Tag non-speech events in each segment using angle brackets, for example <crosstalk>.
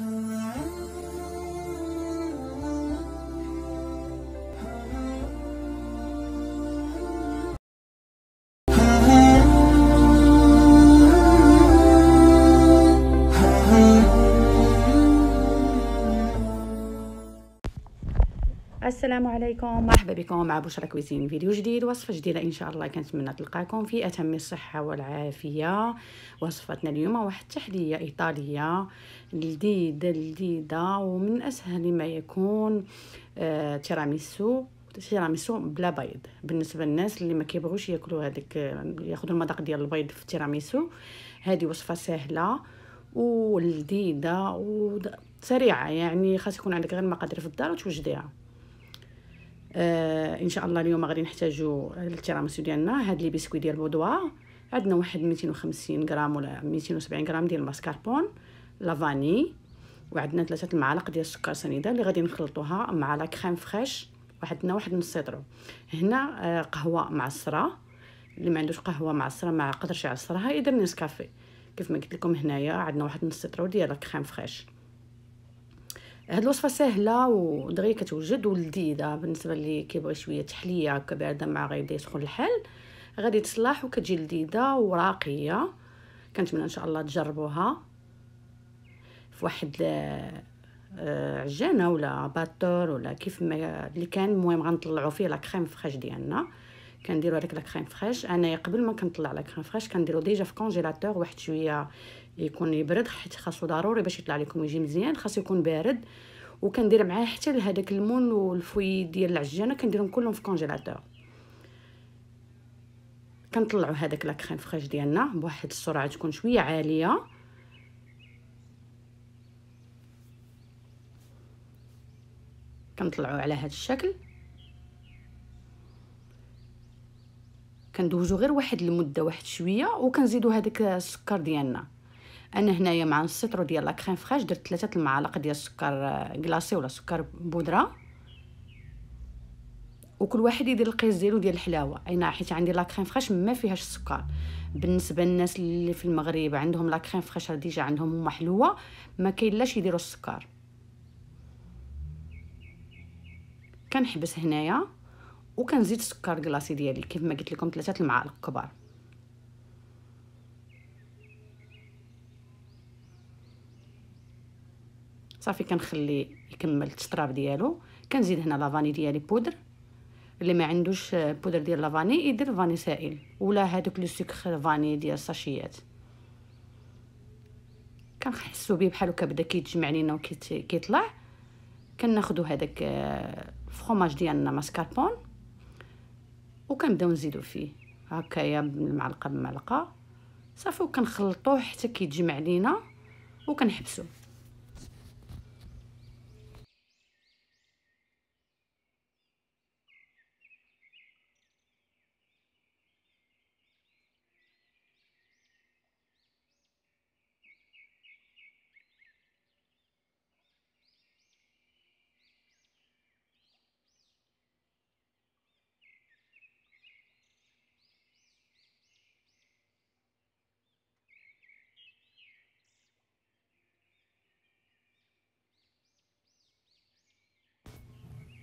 Oh. السلام عليكم مرحبا بكم مع بشرى كويزين فيديو جديد وصفه جديده ان شاء الله كنتمنى تلقاكم في اتم الصحه والعافيه وصفتنا اليوم واحد التحليه ايطاليه لذيذه لذيذه ومن اسهل ما يكون آه تيراميسو تيراميسو بلا بيض بالنسبه للناس اللي ما كيبغوش ياكلوا هذيك ياخذوا المذاق ديال البيض في التيراميسو هذه وصفه سهله ولذيذه وسريعه يعني خاص يكون عندك غير المقادير في الدار وتوجديها آه ان شاء الله اليوم غادي نحتاجو التيراميسو ديالنا هاد لي بيسكوي ديال بودوار عندنا واحد 250 غرام ولا 270 غرام ديال الماسكاربون لافاني وعندنا ثلاثه المعالق ديال السكر سنيده اللي غادي نخلطوها مع لا كريم فريش وعندنا واحد نص سيترو هنا آه قهوه معصره اللي ما عندوش قهوه معصره ما قدرش يعصرها يدير نسكافي كيف ما قلت لكم هنايا عندنا واحد نص سيترو ديال كريم فريش هاد الوصفه سهله ودغيا كتوجد ولذيذه بالنسبه اللي كيبغي شويه تحليه هكا بارده مع غيبدا يسخن الحل غادي تصلاح وكتجي لذيذه وراقيه كنتمنى ان شاء الله تجربوها في واحد آه، آه، عجانه ولا باتور ولا كيف ما اللي كان المهم غنطلعوا فيه لا كريم فريش ديالنا كنديروا هذاك لا كريم فريش انايا قبل ما كنطلع لا كريم فريش كنديرو ديجا في كونجيلاتور واحد شويه يكون يبرد حيت خاصو ضروري باش يطلع لكم يجي مزيان خاصو يكون بارد وكندير معاه حتى لهداك المون والفوي ديال العجانه كنديرهم كلهم في كونجيلاتور كنطلعوا هذاك لاكريم فريش ديالنا بواحد السرعه تكون شويه عاليه كنطلعوا على هذا الشكل كندوزو غير واحد المده واحد شويه وكنزيدو هذاك السكر ديالنا انا هنايا مع السيترو ديال لاكريم فخاش درت ثلاثه المعالق ديال السكر آه، كلاصي ولا سكر بودره وكل واحد يدير القيس ديالو ديال الحلاوه انا نعم، حيت عندي لاكريم فخاش ما فيهاش السكر بالنسبه للناس اللي في المغرب عندهم لاكريم فراش ديجا عندهم هما حلوه ما كاينلاش يديروا السكر كنحبس هنايا وكنزيد السكر كلاصي ديالي كيف ما قلت لكم ثلاثه المعالق كبار صافي كنخليه يكمل التشطراب ديالو كنزيد هنا لافاني ديالي بودر اللي ما عندوش بودر ديال لافاني يدير فاني سائل ولا هادوك لو سكر فاني ديال الساشيات كنحسو بيه بحال هكا بدا كيتجمع لينا وكيطلع كناخذو هذاك الفرماج آه، ديالنا ماسكاربون وكنبداو نزيدو فيه هكايا بالمعلقه بمعلقه صافي وكنخلطوه حتى كيتجمع لينا وكنحبسوه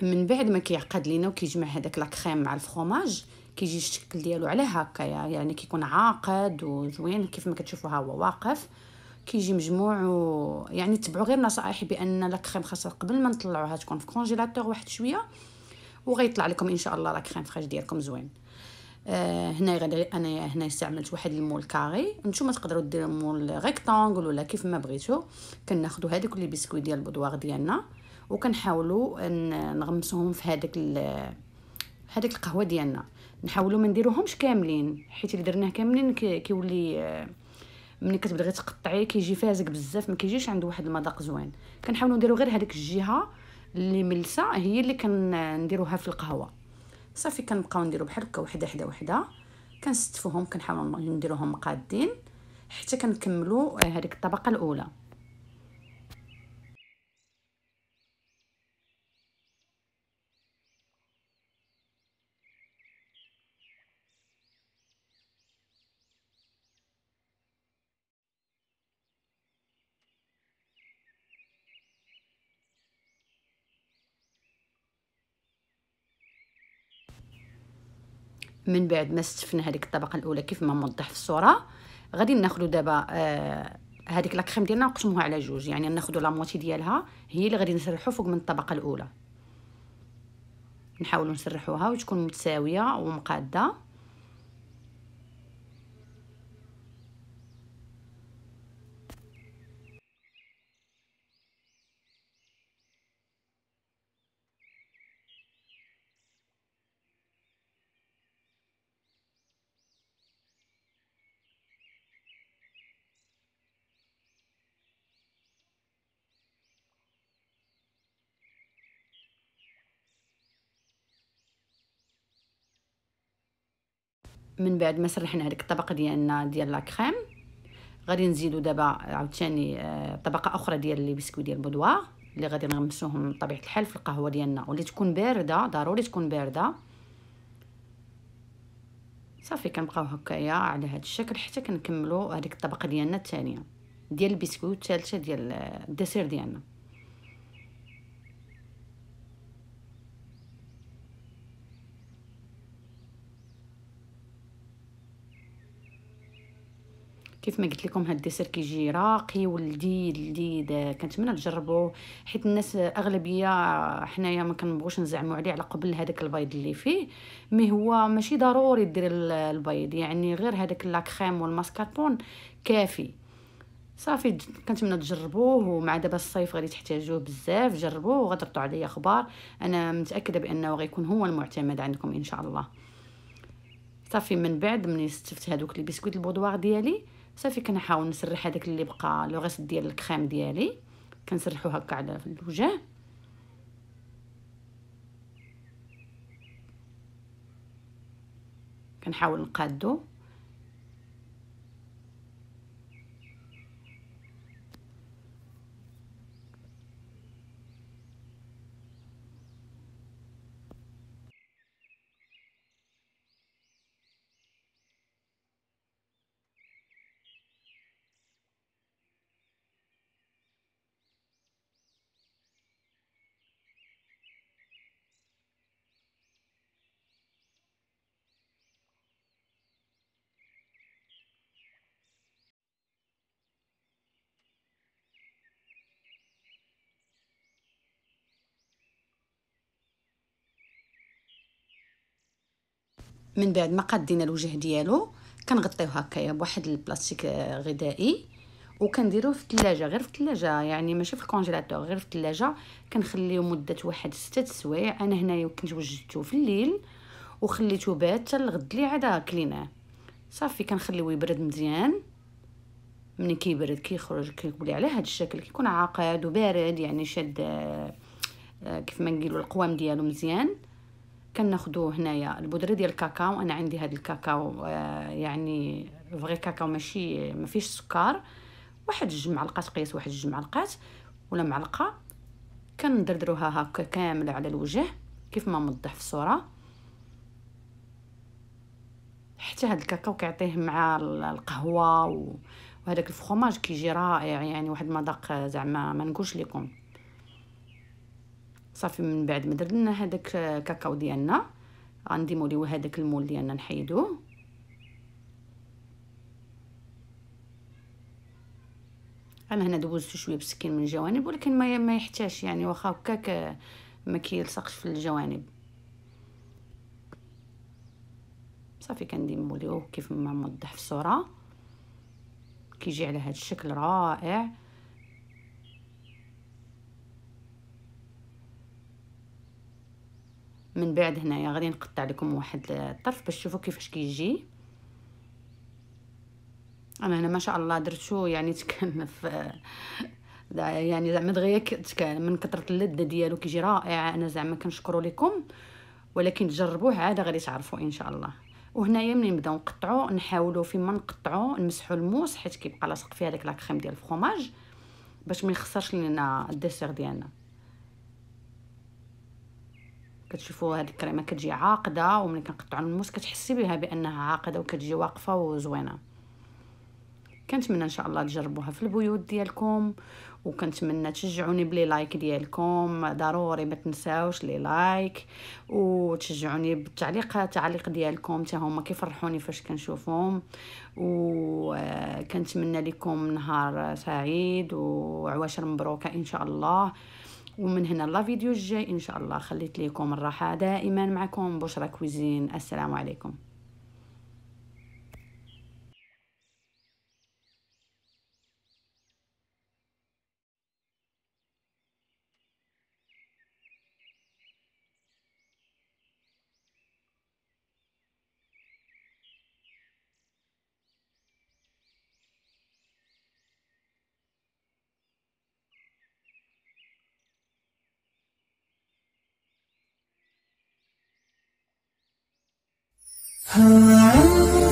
من بعد ما كيعقد لينا وكيجمع هذاك لا كريم مع الفرomage كيجي الشكل ديالو على هكا يعني كيكون عاقد وزوين كيف ما كتشوفوا ها هو واقف كيجي مجموع و يعني تبعوا غير نصائحي بان لا كريم خاصها قبل ما نطلعوها تكون في كونجيلاتور واحد شويه وغيطلع لكم ان شاء الله لا كريم فريش ديالكم زوين آه هنا غادي انا هنا استعملت واحد المول كاري نتوما تقدروا ديروا مول ريكتانغل ولا كيف ما بغيتو كناخذوا هذوك لي بسكويت ديال البودوار ديالنا وكنحاولوا نغمسوهم في هذاك هذاك القهوه ديالنا نحاولوا ما نديروهمش كاملين حيت الا درناه كاملين كيولي آه، ملي كتبغي تقطعيه كيجي فازك بزاف ما كيجيش عنده واحد المذاق زوين كنحاولوا نديرو غير هذيك الجهه اللي ملسه هي اللي كنديروها في القهوه صافي كنبقاو نديرو بحال هكا وحده حدا وحده كنستفوهم كنحاولوا نديروهم قادين حتى كنكملوا آه، هذيك الطبقه الاولى من بعد ما استفنا هذيك الطبقه الاولى كيف ما موضح في الصوره غادي ناخذ دابا آه، هذيك لا كريم ديالنا نقسموها على جوج يعني ناخذ لا موتي ديالها هي اللي غادي نسرحو فوق من الطبقه الاولى نحاولوا نسرحوها وتكون متساويه ومقاده من بعد ما سرحنا هذيك الطبقه ديالنا ديال لا كريم غادي نزيدو دابا عاوتاني آه، طبقه اخرى ديال لي بسكوي ديال بودوار اللي غادي نغمسوهم بطبيعه الحال في القهوه ديالنا واللي تكون بارده ضروري تكون بارده صافي كنبقاو هكايا على هذا الشكل حتى كنكملو هذيك الطبقه ديالنا الثانيه ديال البسكوي والثالثه ديال آه، الدسير ديالنا كيف ما قلت لكم هاد الديسير كيجي راقي ولذيذ لذيذ كنتمنى تجربوه حيت الناس اغلبيه حنايا ما كنبغوش نزعموا عليه على قبل هذاك البيض اللي فيه مي هو ماشي ضروري دير البيض يعني غير هذاك لا كريم والماسكاربون كافي صافي كنتمنى تجربوه ومع دابا الصيف غادي تحتاجوه بزاف جربوه وغتردوا عليا اخبار انا متاكده بانه غيكون هو المعتمد عندكم ان شاء الله صافي من بعد ملي استفت هذوك البسكويت البودوار ديالي صافي كنحاول نسرح هذاك اللي بقى لو ديال الكريم ديالي كنسرحو هكا على الوجه كنحاول نقادو من بعد ما قدينا الوجه ديالو كنغطيوه هكايا بواحد البلاستيك آه، غذائي وكنديروه في الثلاجه غير في الثلاجه يعني ماشي في الكونجيلاتور غير في الثلاجه كنخليه مده واحد ستة سوايع انا هنايا كنت وجدته في الليل وخليته بات حتى الغد اللي عاد كليناه صافي كنخليوه يبرد مزيان ملي كيبرد كيخرج كيولي على هذا الشكل كيكون عاقد وبارد يعني شاد آه، آه، كيف ما نقولوا القوام ديالو مزيان كناخذوا هنايا البودره ديال الكاكاو انا عندي هذا الكاكاو آه، يعني فغي كاكاو ماشي ما فيش سكر واحد جوج معلقات قياس واحد جوج معلقات ولا معلقه كندردروها هكا كامله على الوجه كيف ما موضح في الصوره حتى هاد الكاكاو كيعطيه مع القهوه وهذاك الفخوماج كيجي رائع يعني واحد المذاق آه، زعما ما نقولش لكم صافي من بعد ما درنا هذاك الكاكاو ديالنا غنديمو ليه هذاك المول ديالنا نحيدوه انا هنا دوزت شويه بالسكين من الجوانب ولكن ما ما يحتاجش يعني واخا هكاك ما كيلصقش في الجوانب صافي كنديمو ليه كيف ما موضح في الصوره كيجي على هذا الشكل رائع من بعد هنايا غادي نقطع لكم واحد الطرف باش تشوفوا كيفاش كيجي انا هنا ما شاء الله درتو يعني تكن <laughs> يعني زعما دغيا تكان من كثره اللذه ديالو كيجي رائع انا زعما كنشكروا لكم ولكن تجربوه عاد غادي تعرفوا ان شاء الله وهنايا ملي نبداو نقطعو نحاولوا فيما نقطعو نمسحوا الموس حيت كيبقى لاصق فيه هذاك لاكريم ديال الفرماج باش ما يخسرش لينا الديسير ديالنا كتشوفوا هذه الكريمه كتجي عاقده وملي كنقطعوا الموس كتحسي بها بانها عاقده وكتجي واقفه وزوينه كنتمنى ان شاء الله تجربوها في البيوت ديالكم وكنتمنى تشجعوني بلي لايك ديالكم ضروري ما تنساوش لي لايك وتشجعوني بالتعليقات تعليق ديالكم حتى هما كيفرحوني فاش كنشوفهم وكنتمنى لكم نهار سعيد وعواشر مبروكه ان شاء الله ومن هنا لا فيديو الجاي ان شاء الله خليت لكم الراحه دائما معكم بشرى كوزين السلام عليكم 啊。